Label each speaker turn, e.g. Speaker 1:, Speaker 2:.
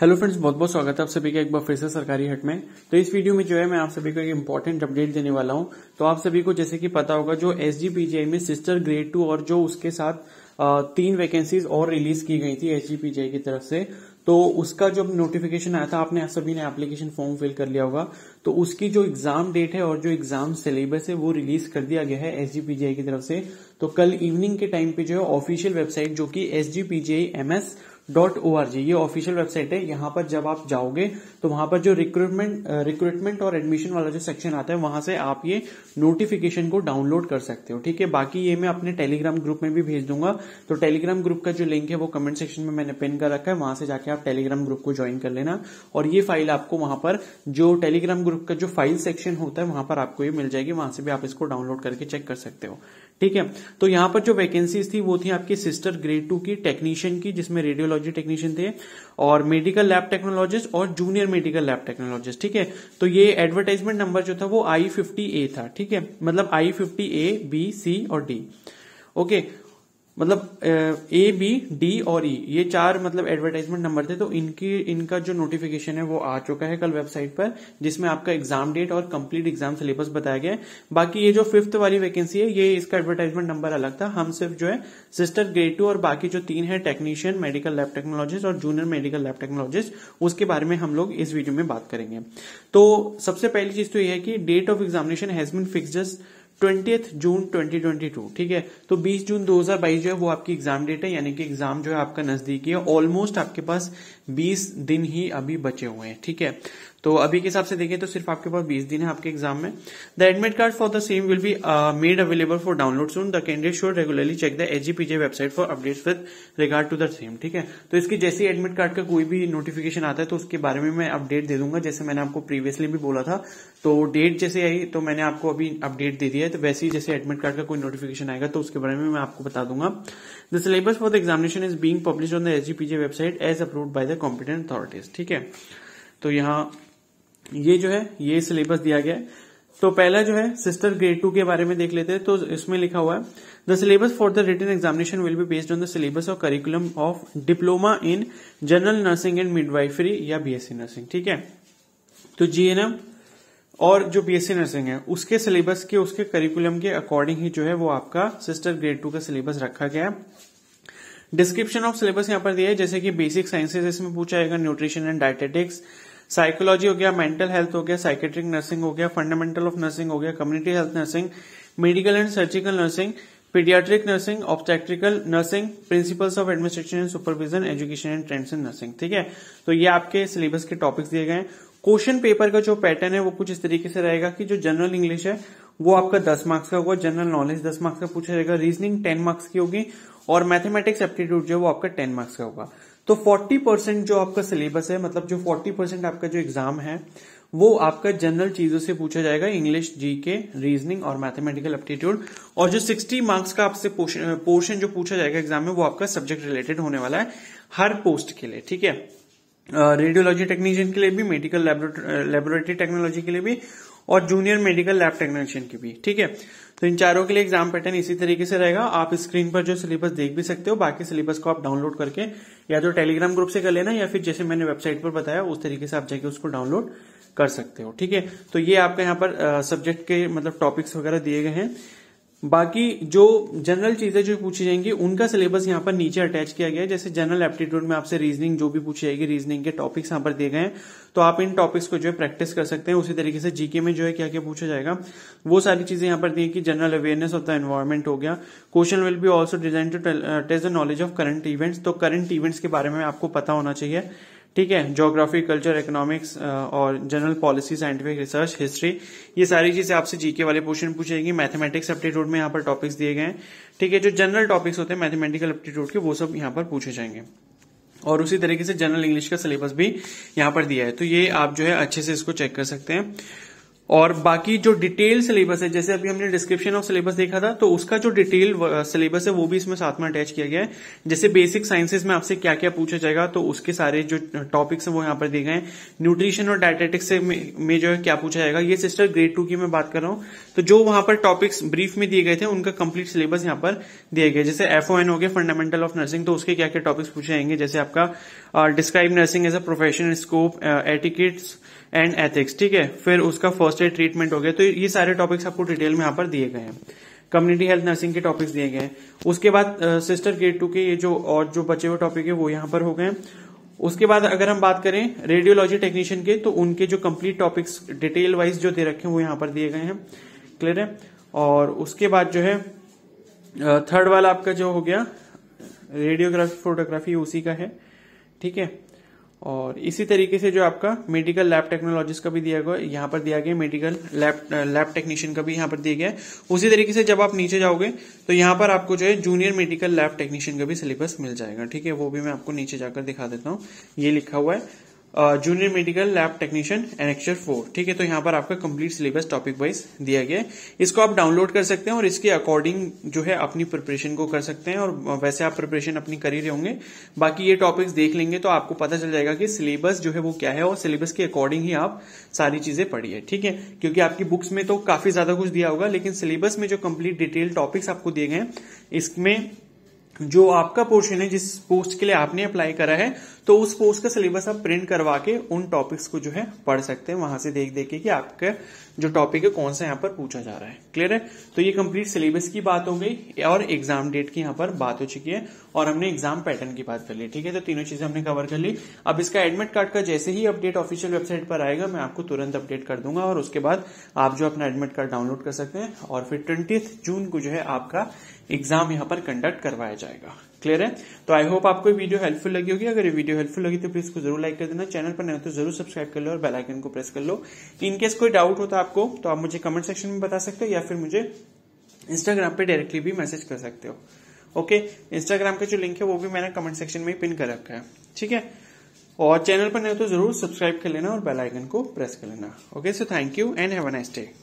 Speaker 1: hello friends बहुत बहुत स्वागत है आप सभी का एक बार फिर से सरकारी हट में तो इस वीडियो में जो है मैं आप सभी को एक इम्पोर्टेंट अपडेट देने वाला हूं तो आप सभी को जैसे कि पता होगा जो एस में सिस्टर ग्रेड टू और जो उसके साथ तीन वैकेंसीज और रिलीज की गई थी एस की तरफ से तो उसका जो नोटिफिकेशन आया था आपने आप सभी ने एप्लीकेशन फॉर्म फिल कर लिया होगा तो उसकी जो एग्जाम डेट है और जो एग्जाम सिलेबस है वो रिलीज कर दिया गया है एस की तरफ से तो कल इवनिंग के टाइम पे जो है ऑफिशियल वेबसाइट जो कि S dot O R G ये ऑफिशियल वेबसाइट है यहाँ पर जब आप जाओगे तो वहां पर जो रिक्रूटमेंट रिक्रूटमेंट और एडमिशन वाला जो सेक्शन आता है वहां से आप ये नोटिफिकेशन को डाउनलोड कर सकते हो ठीक है बाकी ये मैं अपने टेलीग्राम ग्रुप में भी भेज दूंगा तो टेलीग्राम ग्रुप का जो लिंक है वो कमेंट सेक्शन में मैंने पिन कर रखा है वहां से जाके आप टेलीग्राम ग्रुप को ज्वाइन कर लेना और ये फाइल आपको वहां पर जो टेलीग्राम ग्रुप का जो फाइल सेक्शन होता है वहां पर आपको ये मिल जाएगी वहां से भी आप इसको डाउनलोड करके चेक कर सकते हो ठीक है तो यहां पर जो वैकेंसीज थी वो थी आपकी सिस्टर ग्रेड टू की टेक्नीशियन की जिसमें रेडियोलॉजी टेक्नीशियन थे और मेडिकल लैब टेक्नोलॉजिस्ट और जूनियर मेडिकल लैब टेक्नोलॉजिस्ट ठीक है तो ये एडवर्टाइजमेंट नंबर जो था वो आई फिफ्टी ए था ठीक है मतलब आई फिफ्टी ए बी सी और डी ओके okay, मतलब ए बी डी और ई e, ये चार मतलब एडवर्टाइजमेंट नंबर थे तो इनकी इनका जो नोटिफिकेशन है वो आ चुका है कल वेबसाइट पर जिसमें आपका एग्जाम डेट और कंप्लीट एग्जाम सिलेबस बताया गया है बाकी ये जो फिफ्थ वाली वैकेंसी है ये इसका एडवर्टाइजमेंट नंबर अलग था हम सिर्फ जो है सिस्टर ग्रेड टू और बाकी जो तीन है टेक्नीशियन मेडिकल लैब टेक्नोलॉजिस्ट और जूनियर मेडिकल लैब टेक्नोलॉजिस्ट उसके बारे में हम लोग इस वीडियो में बात करेंगे तो सबसे पहली चीज तो यह है कि date of examination has been fix twenty June 2022 ठीक है तो 20 जून 2022 जो है वो आपकी एग्जाम डेट है यानी कि एग्जाम जो है आपका नजदीकी है ऑलमोस्ट आपके पास 20 दिन ही अभी बचे हुए हैं ठीक है तो अभी के हिसाब से देखें तो सिर्फ आपके पास 20 दिन है आपके एग्जाम में the admit card for the same will be made available for download soon the candidate should regularly check the AGPJ website for updates with regard to the same ठीक है तो इसके जैसे एडमिट कार्ड का कोई भी notification आता है तो उसके बारे में मैं अपडेट दे दूंगा जैसे मैंने आपको प्रीवियसली भी बोला था तो डेट जैसे आई तो मैंने आपको अभी अपडेट दे दिया है तो वैसे ही जैसे एडमिट कार्ड का कोई नोटिफिकेशन आएगा तो उसके बारे में मैं आपको बता दूंगा the syllabus for the examination is being publish on the SGPJ website as approved by the competent authorities ठीक है तो यहाँ ये जो है ये सिलेबस दिया गया है तो पहला जो है सिस्टर ग्रेड टू के बारे में देख लेते हैं तो इसमें लिखा हुआ है the syllabus for the written examination will be based on the syllabus और curriculum of diploma in general nursing and midwifery या बीएससी नर्सिंग ठीक है तो जीएनएम और जो बीएससी नर्सिंग है उसके सिलेबस के उसके करिकुलम के अकॉर्डिंग ही जो है वो आपका सिस्टर ग्रेड टू का सिलेबस रखा गया है डिस्क्रिप्शन ऑफ सिलेबस यहाँ पर दिया है जैसे कि बेसिक साइंसेज इसमें पूछा जाएगा न्यूट्रिशन एंड डायटेटिक्स साइकोलॉजी हो गया मेंटल हेल्थ हो गया साइकेट्रिक नर्सिंग हो गया फंडामेंटल ऑफ नर्सिंग हो गया community health nursing medical and surgical nursing paediatric nursing obstetrical nursing principles of administration and supervision education and trends in nursing ठीक है तो ये आपके सिलेबस के टॉपिक्स दिए गए क्वेश्चन पेपर का जो पैटर्न है वो कुछ इस तरीके से रहेगा कि जो जनरल इंग्लिश है वो आपका दस मार्क्स का होगा जनरल नॉलेज दस मार्क्स का पूछा जाएगा रीजनिंग टेन मार्क्स की होगी और मैथमेटिक्स एप्टीट्यूड जो है वो आपका टेन मार्क्स का होगा तो फोर्टी परसेंट जो आपका सिलेबस है मतलब जो फोर्टी परसेंट आपका जो एग्जाम है वो आपका जनरल चीजों से पूछा जाएगा इंग्लिश जी के रीजनिंग और मैथमेटिकल एप्टीट्यूड और जो 60 मार्क्स का आपसे पोर्शन जो पूछा जाएगा एग्जाम में वो आपका सब्जेक्ट रिलेटेड होने वाला है हर पोस्ट के लिए ठीक है रेडियोलॉजी टेक्नीशियन के लिए भी मेडिकल लेबोरेटरी टेक्नोलॉजी के लिए भी और जूनियर मेडिकल लैब टेक्नीशियन की भी ठीक है तो इन चारों के लिए एग्जाम पैटर्न इसी तरीके से रहेगा आप स्क्रीन पर जो सिलेबस देख भी सकते हो बाकी सिलेबस को आप डाउनलोड करके या तो टेलीग्राम ग्रुप से कर लेना या फिर जैसे मैंने वेबसाइट पर बताया उस तरीके से आप जाके उसको डाउनलोड कर सकते हो ठीक है तो ये आपके यहाँ पर सब्जेक्ट के मतलब टॉपिक्स वगैरह दिए गए हैं बाकी जो जनरल चीजें जो पूछी जाएंगी उनका सिलेबस यहाँ पर नीचे अटैच किया गया है जैसे जनरल एप्टीट्यूड में आपसे रीजनिंग जो भी पूछी जाएगी रीजनिंग के टॉपिक्स यहाँ पर दिए गए हैं तो आप इन टॉपिक्स को जो है प्रैक्टिस कर सकते हैं उसी तरीके से जीके में जो है क्या क्या पूछा जाएगा वो सारी चीजें यहाँ पर दी कि general awareness of the environment हो गया question will be also design to test the knowledge of current events तो करंट इवेंट्स के बारे में आपको पता होना चाहिए ठीक है ज्योग्राफी कल्चर इकोनॉमिक्स और general policy scientific research history ये सारी चीजें आपसे जीके वाले क्वेश्चन पूछेगी मैथमेटिक्स एप्टीट्यूड में यहाँ पर टॉपिक्स दिए गए हैं ठीक है जो जनरल टॉपिक्स होते हैं मैथमेटिकल एप्टीट्यूड के वो सब यहाँ पर पूछे जाएंगे और उसी तरीके से जनरल इंग्लिश का सिलेबस भी यहाँ पर दिया है तो ये आप जो है अच्छे से इसको चेक कर सकते हैं और बाकी जो डिटेल सिलेबस है जैसे अभी हमने डिस्क्रिप्शन ऑफ सिलेबस देखा था तो उसका जो डिटेल सिलेबस uh, है वो भी इसमें साथ में अटैच किया गया है जैसे बेसिक साइंसेज में आपसे क्या क्या पूछा जाएगा तो उसके सारे जो टॉपिक्स uh, हैं वो यहाँ पर दिए गए हैं न्यूट्रिशन और डायटेटिक्स से में, में जो है क्या पूछा जाएगा ये सिस्टर ग्रेड टू की मैं बात कर रहा हूँ तो जो वहां पर टॉपिक्स ब्रीफ में दिए गए थे उनका कंप्लीट सिलेबस यहाँ पर दिया गया जैसे एफ हो गया फंडामेंटल ऑफ नर्सिंग तो उसके क्या क्या टॉपिक्स पूछे जाएंगे जैसे आपका describe nursing as a profession scope etiquettes and ethics ठीक है फिर उसका फर्स्ट एड ट्रीटमेंट हो गया तो ये सारे टॉपिक्स आपको डिटेल में यहाँ पर दिए गए हैं कम्युनिटी हेल्थ नर्सिंग के टॉपिक्स दिए गए हैं उसके बाद सिस्टर ग्रेड टू के ये जो और जो बचे हुए टॉपिक है वो यहाँ पर हो गए उसके बाद अगर हम बात करें रेडियोलॉजी टेक्नीशियन के तो उनके जो कंप्लीट टॉपिक्स डिटेल वाइज जो दे रखे हैं वो यहाँ पर दिए गए हैं क्लियर है और उसके बाद जो है थर्ड वाला आपका जो हो गया रेडियोग्राफी फोटोग्राफी उसी का है ठीक है और इसी तरीके से जो आपका मेडिकल लैब टेक्नोलॉजिस्ट का भी दिया गया यहाँ पर दिया गया मेडिकल लैब लैब टेक्नीशियन का भी यहाँ पर दिया गया है उसी तरीके से जब आप नीचे जाओगे तो यहाँ पर आपको जो है जूनियर मेडिकल लैब टेक्नीशियन का भी सिलेबस मिल जाएगा ठीक है वो भी मैं आपको नीचे जाकर दिखा देता हूँ ये लिखा हुआ है junior medical lab technician annexure four ठीक है तो यहाँ पर आपका कंप्लीट सिलेबस टॉपिक वाइज दिया गया है इसको आप डाउनलोड कर सकते हैं और इसके अकॉर्डिंग जो है अपनी प्रिपरेशन को कर सकते हैं और uh, वैसे आप प्रिपरेशन अपनी कर ही रहे होंगे बाकी ये टॉपिक्स देख लेंगे तो आपको पता चल जाएगा कि सिलेबस जो है वो क्या है और सिलेबस के अकॉर्डिंग ही आप सारी चीजें पढ़िए ठीक है क्योंकि आपकी बुक्स में तो काफी ज्यादा कुछ दिया होगा लेकिन सिलेबस में जो कंप्लीट डिटेल टॉपिक्स आपको दिए गए इसमें जो आपका पोर्शन है जिस पोस्ट के लिए आपने अप्लाई करा है तो उस पोस्ट का सिलेबस आप प्रिंट करवा के उन टॉपिक्स को जो है पढ़ सकते हैं वहां से देख देख के कि आपका जो टॉपिक है कौन सा यहाँ पर पूछा जा रहा है क्लियर है तो ये कंप्लीट सिलेबस की बात हो गई और एग्जाम डेट की यहाँ पर बात हो चुकी है और हमने एग्जाम पैटर्न की बात कर ली ठीक है तो तीनों चीजें हमने कवर कर ली अब इसका एडमिट कार्ड का जैसे ही अपडेट ऑफिशियल वेबसाइट पर आएगा मैं आपको तुरंत अपडेट कर दूंगा और उसके बाद आप जो अपना एडमिट कार्ड डाउनलोड कर सकते हैं और फिर ट्वेंटी जून को जो है आपका एग्जाम यहाँ पर कंडक्ट करवाया जाएगा क्लियर है तो आई होप आपको वीडियो हेल्पफुल लगी होगी अगर ये वीडियो हेल्पफुल लगी तो प्लीज को जरूर लाइक कर देना चैनल पर नहीं तो जरूर सब्सक्राइब कर लो और बेल आइकन को प्रेस कर लो इनकेस कोई डाउट होता तो आपको तो आप मुझे कमेंट सेक्शन में बता सकते हो या फिर मुझे इंस्टाग्राम पे डायरेक्टली भी मैसेज कर सकते हो ओके इंस्टाग्राम का जो लिंक है वो भी मैंने कमेंट सेक्शन में पिन कर रखा है ठीक है और चैनल पर नहीं तो जरूर सब्सक्राइब कर लेना और बेल आइकन को प्रेस कर लेना okay so thank you and have a nice day